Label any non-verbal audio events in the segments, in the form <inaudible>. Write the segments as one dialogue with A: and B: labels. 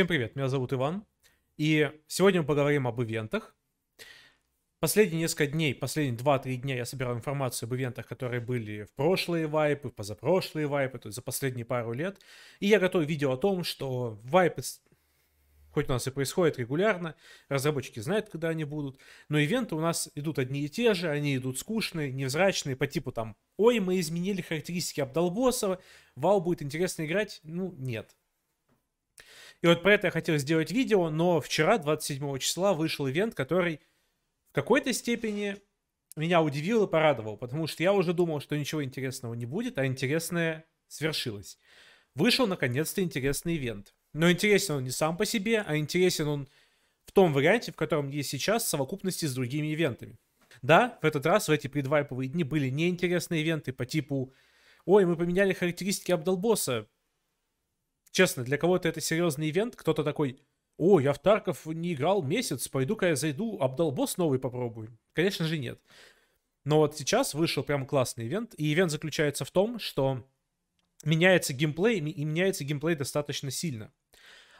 A: Всем привет, меня зовут Иван, и сегодня мы поговорим об ивентах. Последние несколько дней, последние 2-3 дня я собирал информацию об ивентах, которые были в прошлые вайпы, в позапрошлые вайпы, то есть за последние пару лет. И я готовил видео о том, что вайпы, хоть у нас и происходит регулярно, разработчики знают, когда они будут, но ивенты у нас идут одни и те же, они идут скучные, невзрачные, по типу там, ой, мы изменили характеристики Абдолбосова, вау, будет интересно играть, ну, нет. И вот про это я хотел сделать видео, но вчера, 27 числа, вышел ивент, который в какой-то степени меня удивил и порадовал, потому что я уже думал, что ничего интересного не будет, а интересное свершилось. Вышел, наконец-то, интересный ивент. Но интересен он не сам по себе, а интересен он в том варианте, в котором есть сейчас, в совокупности с другими ивентами. Да, в этот раз в эти предвайповые дни были неинтересные ивенты по типу «Ой, мы поменяли характеристики Абдалбоса, честно, для кого-то это серьезный ивент, кто-то такой, о, я в Тарков не играл месяц, пойду-ка я зайду, обдолбос новый попробую. Конечно же нет. Но вот сейчас вышел прям классный ивент, и ивент заключается в том, что меняется геймплей, и меняется геймплей достаточно сильно.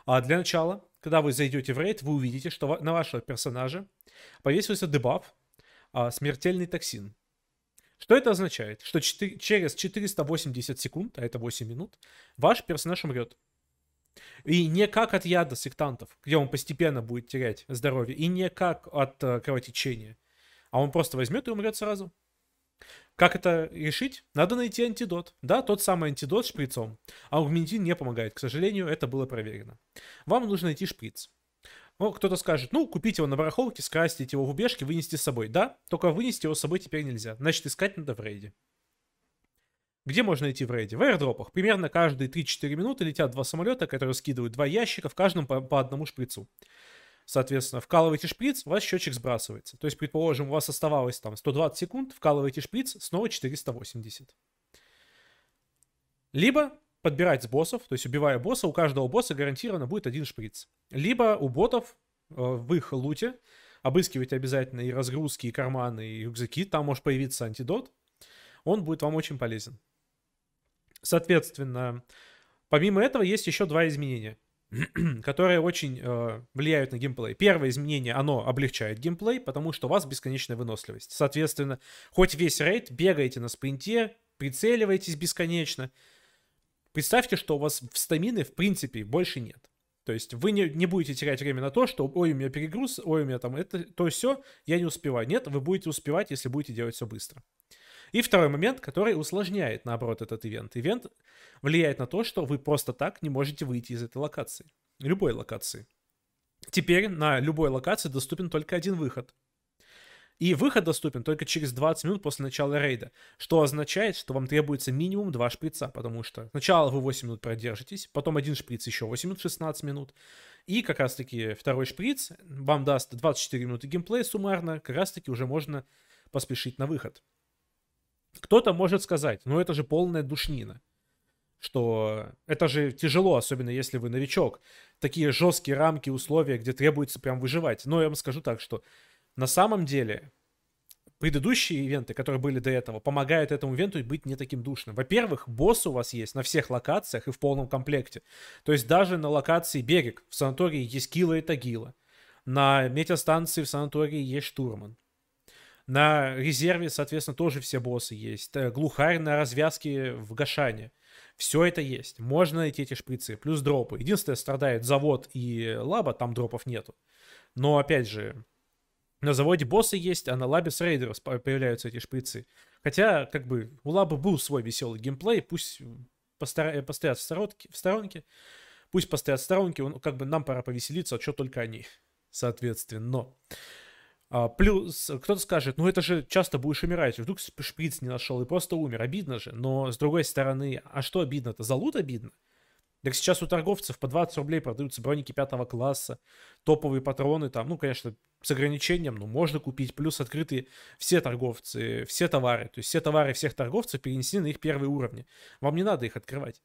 A: А для начала, когда вы зайдете в рейд, вы увидите, что на вашего персонажа повесился дебаф а, «Смертельный токсин». Что это означает? Что 4, через 480 секунд, а это 8 минут, ваш персонаж умрет. И не как от яда сектантов, где он постепенно будет терять здоровье, и не как от э, кровотечения, а он просто возьмет и умрет сразу. Как это решить? Надо найти антидот. Да, тот самый антидот с шприцом. А аугментин не помогает. К сожалению, это было проверено. Вам нужно найти шприц. Ну, кто-то скажет, ну, купить его на барахолке, скрасить его в убежке, вынести с собой. Да, только вынести его с собой теперь нельзя. Значит, искать надо в рейде. Где можно идти в рейде? В аирдропах. Примерно каждые 3-4 минуты летят два самолета, которые скидывают два ящика, в каждом по, по одному шприцу. Соответственно, вкалываете шприц, у вас счетчик сбрасывается. То есть, предположим, у вас оставалось там 120 секунд, вкалываете шприц, снова 480. Либо подбирать с боссов, то есть убивая босса, у каждого босса гарантированно будет один шприц. Либо у ботов э, в их луте обыскивайте обязательно и разгрузки, и карманы, и рюкзаки, там может появиться антидот, он будет вам очень полезен. Соответственно, помимо этого есть еще два изменения, <clears throat> которые очень э, влияют на геймплей. Первое изменение, оно облегчает геймплей, потому что у вас бесконечная выносливость. Соответственно, хоть весь рейд бегаете на спринте, прицеливаетесь бесконечно, Представьте, что у вас в стамины в принципе больше нет. То есть вы не, не будете терять время на то, что ой, у меня перегруз, ой, у меня там это, то все, я не успеваю. Нет, вы будете успевать, если будете делать все быстро. И второй момент, который усложняет, наоборот, этот ивент. Ивент влияет на то, что вы просто так не можете выйти из этой локации. Любой локации. Теперь на любой локации доступен только один выход. И выход доступен только через 20 минут после начала рейда, что означает, что вам требуется минимум 2 шприца, потому что сначала вы 8 минут продержитесь, потом один шприц еще 8 минут, 16 минут, и как раз-таки второй шприц вам даст 24 минуты геймплея суммарно, как раз-таки уже можно поспешить на выход. Кто-то может сказать, ну это же полная душнина, что это же тяжело, особенно если вы новичок. Такие жесткие рамки, условия, где требуется прям выживать. Но я вам скажу так, что на самом деле предыдущие ивенты, которые были до этого, помогают этому ивенту быть не таким душным. Во-первых, босс у вас есть на всех локациях и в полном комплекте. То есть даже на локации берег в санатории есть кила и тагила. На метеостанции в санатории есть штурман. На резерве, соответственно, тоже все боссы есть. Э, глухарь на развязке в Гашане. Все это есть. Можно найти эти шприцы, плюс дропы. Единственное, страдает завод и лаба, там дропов нету. Но, опять же, на заводе боссы есть, а на лабе с рейдеров появляются эти шприцы. Хотя, как бы, у лабы был свой веселый геймплей, пусть постар... Э, постоят в сторонке, в сторонке, пусть постоят в сторонке, он, как бы нам пора повеселиться, а что только они, соответственно. Но. А, плюс, кто-то скажет, ну это же часто будешь умирать, вдруг шприц не нашел и просто умер, обидно же. Но, с другой стороны, а что обидно-то? За лут обидно? Так сейчас у торговцев по 20 рублей продаются броники пятого класса, топовые патроны там, ну, конечно, с ограничением, но можно купить. Плюс открытые все торговцы, все товары. То есть все товары всех торговцев перенесены на их первые уровни. Вам не надо их открывать.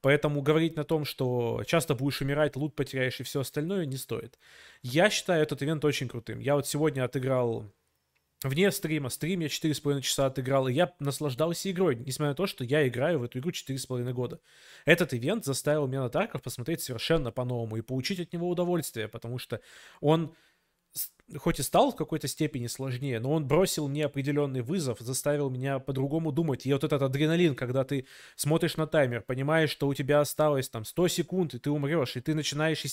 A: Поэтому говорить на том, что часто будешь умирать, лут потеряешь и все остальное, не стоит. Я считаю этот ивент очень крутым. Я вот сегодня отыграл вне стрима, стрим я 4,5 часа отыграл, и я наслаждался игрой, несмотря на то, что я играю в эту игру 4,5 года. Этот ивент заставил меня на Тарков посмотреть совершенно по-новому и получить от него удовольствие, потому что он хоть и стал в какой-то степени сложнее, но он бросил мне определенный вызов, заставил меня по-другому думать. И вот этот адреналин, когда ты смотришь на таймер, понимаешь, что у тебя осталось там 100 секунд, и ты умрешь, и ты начинаешь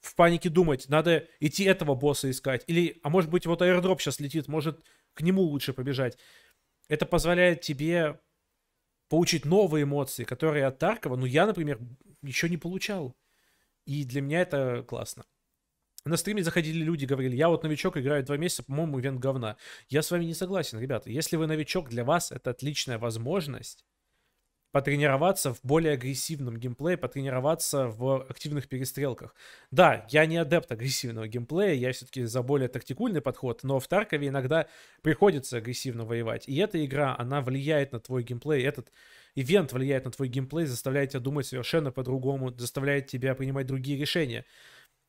A: в панике думать, надо идти этого босса искать, или, а может быть, вот аирдроп сейчас летит, может, к нему лучше побежать. Это позволяет тебе получить новые эмоции, которые от Таркова, ну, я, например, еще не получал. И для меня это классно. На стриме заходили люди, говорили, я вот новичок, играю два месяца, по-моему, ивент говна. Я с вами не согласен, ребята. Если вы новичок, для вас это отличная возможность потренироваться в более агрессивном геймплее, потренироваться в активных перестрелках. Да, я не адепт агрессивного геймплея, я все-таки за более тактикульный подход, но в Таркове иногда приходится агрессивно воевать. И эта игра, она влияет на твой геймплей, этот ивент влияет на твой геймплей, заставляет тебя думать совершенно по-другому, заставляет тебя принимать другие решения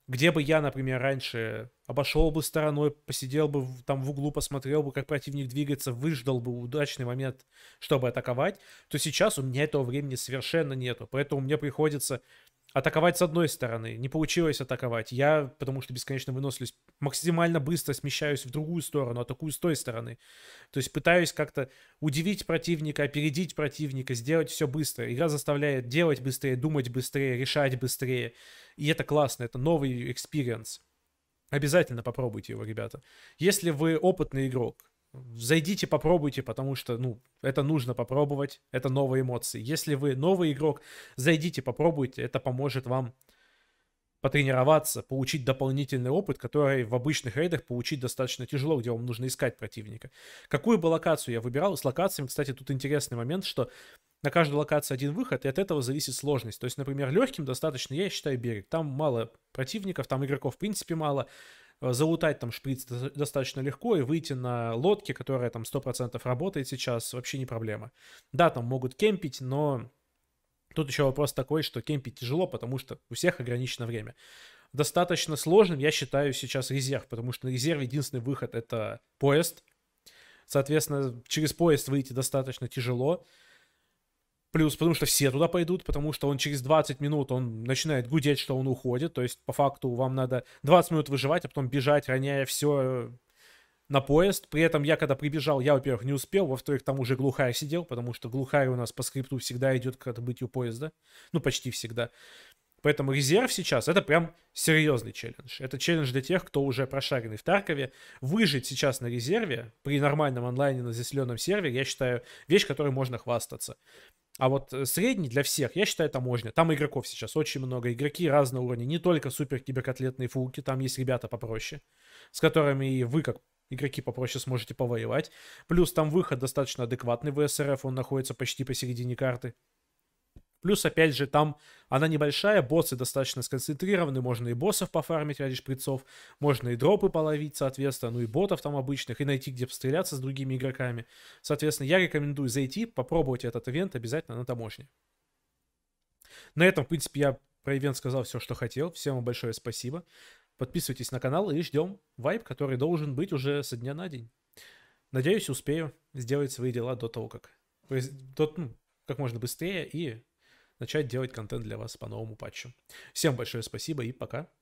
A: где бы я, например, раньше обошел бы стороной, посидел бы там в углу, посмотрел бы, как противник двигается, выждал бы удачный момент, чтобы атаковать, то сейчас у меня этого времени совершенно нету. Поэтому мне приходится атаковать с одной стороны. Не получилось атаковать. Я, потому что бесконечно выносливость максимально быстро смещаюсь в другую сторону, атакую с той стороны. То есть пытаюсь как-то удивить противника, опередить противника, сделать все быстро. Игра заставляет делать быстрее, думать быстрее, решать быстрее. И это классно, это новый экспириенс. Обязательно попробуйте его, ребята. Если вы опытный игрок, зайдите, попробуйте, потому что, ну, это нужно попробовать, это новые эмоции. Если вы новый игрок, зайдите, попробуйте, это поможет вам потренироваться, получить дополнительный опыт, который в обычных рейдах получить достаточно тяжело, где вам нужно искать противника. Какую бы локацию я выбирал? С локациями, кстати, тут интересный момент, что на каждую локацию один выход, и от этого зависит сложность. То есть, например, легким достаточно, я считаю, берег. Там мало противников, там игроков в принципе мало. Э, залутать там шприц достаточно легко и выйти на лодке, которая там 100% работает сейчас, вообще не проблема. Да, там могут кемпить, но Тут еще вопрос такой, что кемпить тяжело, потому что у всех ограничено время. Достаточно сложным я считаю сейчас резерв, потому что резерв единственный выход — это поезд. Соответственно, через поезд выйти достаточно тяжело. Плюс, потому что все туда пойдут, потому что он через 20 минут, он начинает гудеть, что он уходит. То есть, по факту, вам надо 20 минут выживать, а потом бежать, роняя все, э, на поезд. При этом я, когда прибежал, я, во-первых, не успел, во-вторых, там уже глухарь сидел, потому что глухарь у нас по скрипту всегда идет к отбытию поезда. Ну, почти всегда. Поэтому резерв сейчас это прям серьезный челлендж. Это челлендж для тех, кто уже прошаренный в Таркове. Выжить сейчас на резерве при нормальном онлайне на заселенном сервере, я считаю, вещь, которой можно хвастаться. А вот э, средний для всех, я считаю, таможня. Там игроков сейчас очень много. Игроки разного уровня. Не только супер киберкотлетные фулки, там есть ребята попроще, с которыми и вы, как игроки попроще сможете повоевать. Плюс там выход достаточно адекватный в СРФ, он находится почти посередине карты. Плюс, опять же, там она небольшая, боссы достаточно сконцентрированы, можно и боссов пофармить ради шприцов, можно и дропы половить, соответственно, ну и ботов там обычных, и найти, где постреляться с другими игроками. Соответственно, я рекомендую зайти, попробовать этот ивент обязательно на таможне. На этом, в принципе, я про ивент сказал все, что хотел. Всем большое спасибо. Подписывайтесь на канал и ждем вайп, который должен быть уже со дня на день. Надеюсь, успею сделать свои дела до того, как, до, ну, как можно быстрее и начать делать контент для вас по новому патчу. Всем большое спасибо и пока.